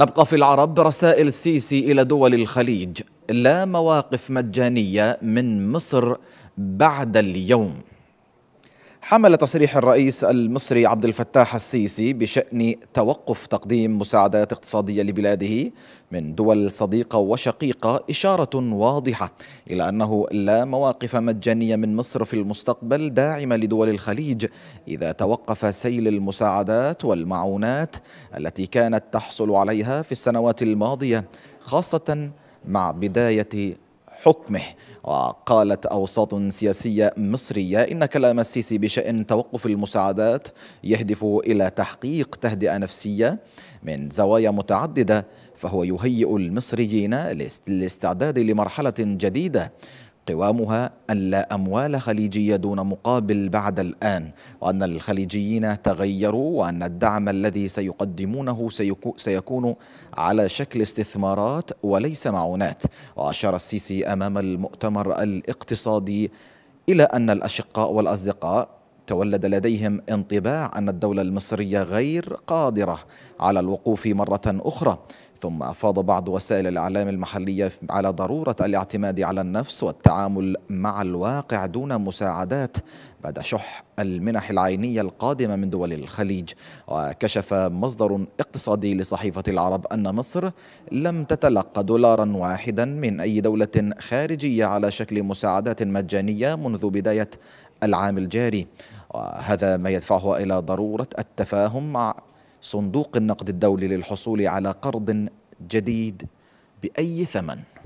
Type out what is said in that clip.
نبقى في العرب رسائل السيسي إلى دول الخليج لا مواقف مجانية من مصر بعد اليوم حمل تصريح الرئيس المصري عبد الفتاح السيسي بشأن توقف تقديم مساعدات اقتصادية لبلاده من دول صديقة وشقيقة إشارة واضحة إلى أنه لا مواقف مجانية من مصر في المستقبل داعمة لدول الخليج إذا توقف سيل المساعدات والمعونات التي كانت تحصل عليها في السنوات الماضية خاصة مع بداية حكمه وقالت أوساط سياسية مصرية إن كلام السيسي بشأن توقف المساعدات يهدف إلى تحقيق تهدئة نفسية من زوايا متعددة فهو يهيئ المصريين للاستعداد لمرحلة جديدة قوامها أن لا أموال خليجية دون مقابل بعد الآن وأن الخليجيين تغيروا وأن الدعم الذي سيقدمونه سيكون على شكل استثمارات وليس معونات وأشار السيسي أمام المؤتمر الاقتصادي إلى أن الأشقاء والأصدقاء تولد لديهم انطباع أن الدولة المصرية غير قادرة على الوقوف مرة أخرى ثم أفاض بعض وسائل الإعلام المحلية على ضرورة الاعتماد على النفس والتعامل مع الواقع دون مساعدات بعد شح المنح العينية القادمة من دول الخليج وكشف مصدر اقتصادي لصحيفة العرب أن مصر لم تتلقى دولارا واحدا من أي دولة خارجية على شكل مساعدات مجانية منذ بداية العام الجاري هذا ما يدفعه إلى ضرورة التفاهم مع صندوق النقد الدولي للحصول على قرض جديد بأي ثمن